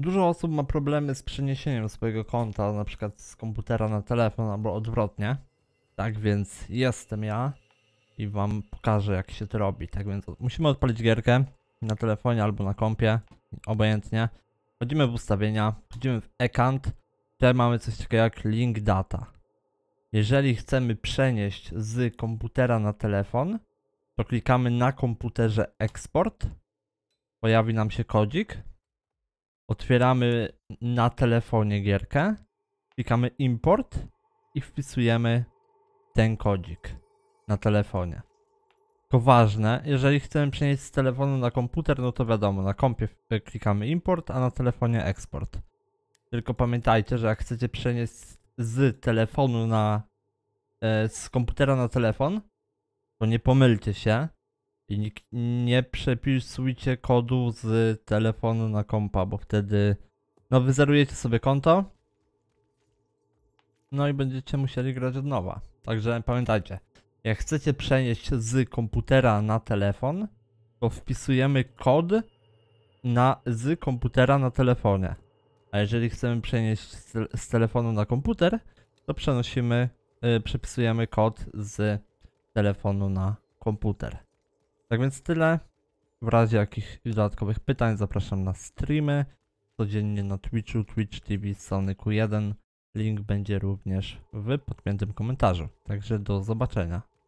Dużo osób ma problemy z przeniesieniem swojego konta, na przykład z komputera na telefon albo odwrotnie. Tak więc jestem ja i wam pokażę jak się to robi. Tak więc musimy odpalić gierkę na telefonie albo na kompie, obojętnie. Wchodzimy w ustawienia, wchodzimy w account. Tutaj mamy coś takiego jak link data. Jeżeli chcemy przenieść z komputera na telefon, to klikamy na komputerze eksport. Pojawi nam się kodzik otwieramy na telefonie gierkę, klikamy import i wpisujemy ten kodzik na telefonie. To ważne, jeżeli chcemy przenieść z telefonu na komputer, no to wiadomo, na kompie e, klikamy import, a na telefonie export. Tylko pamiętajcie, że jak chcecie przenieść z telefonu na e, z komputera na telefon, to nie pomylcie się, i nie przepisujcie kodu z telefonu na kompa, bo wtedy no wyzerujecie sobie konto. No i będziecie musieli grać od nowa. Także pamiętajcie, jak chcecie przenieść z komputera na telefon, to wpisujemy kod na, z komputera na telefonie. A jeżeli chcemy przenieść z, z telefonu na komputer, to przenosimy, yy, przepisujemy kod z telefonu na komputer. Tak więc tyle. W razie jakichś dodatkowych pytań zapraszam na streamy. Codziennie na Twitchu, Twitch TV, Sonyku 1. Link będzie również w podpiętym komentarzu. Także do zobaczenia.